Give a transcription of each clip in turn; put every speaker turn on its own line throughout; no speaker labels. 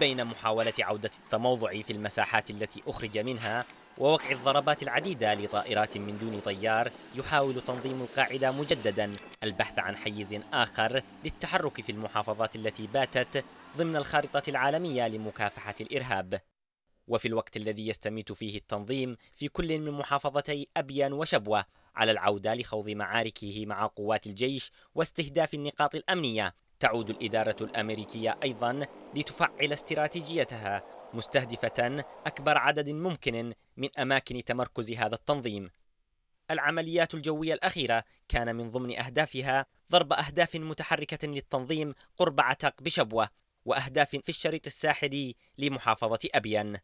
بين محاولة عودة التموضع في المساحات التي أخرج منها ووقع الضربات العديدة لطائرات من دون طيار يحاول تنظيم القاعدة مجددا البحث عن حيز آخر للتحرك في المحافظات التي باتت ضمن الخارطة العالمية لمكافحة الإرهاب وفي الوقت الذي يستميت فيه التنظيم في كل من محافظتي أبيان وشبوة على العودة لخوض معاركه مع قوات الجيش واستهداف النقاط الأمنية تعود الإدارة الأمريكية أيضا لتفعل استراتيجيتها مستهدفة أكبر عدد ممكن من أماكن تمركز هذا التنظيم. العمليات الجوية الأخيرة كان من ضمن أهدافها ضرب أهداف متحركة للتنظيم قرب عتق بشبوة وأهداف في الشريط الساحلي لمحافظة أبين.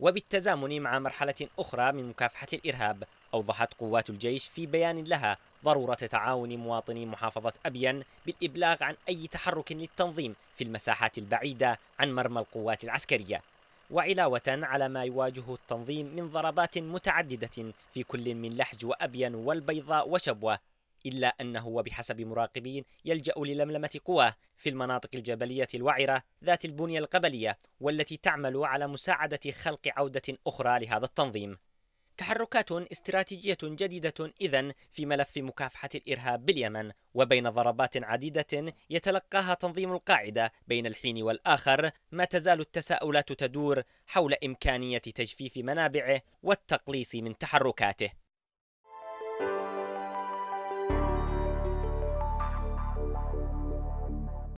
وبالتزامن مع مرحلة أخرى من مكافحة الإرهاب أوضحت قوات الجيش في بيان لها ضرورة تعاون مواطني محافظة أبين بالإبلاغ عن أي تحرك للتنظيم في المساحات البعيدة عن مرمى القوات العسكرية وعلاوة على ما يواجهه التنظيم من ضربات متعددة في كل من لحج وأبين والبيضاء وشبوة إلا أنه بحسب مراقبين يلجأ للملمة قواه في المناطق الجبلية الوعرة ذات البنية القبلية والتي تعمل على مساعدة خلق عودة أخرى لهذا التنظيم. تحركات استراتيجية جديدة إذا في ملف مكافحة الإرهاب باليمن وبين ضربات عديدة يتلقاها تنظيم القاعدة بين الحين والآخر ما تزال التساؤلات تدور حول إمكانية تجفيف منابعه والتقليص من تحركاته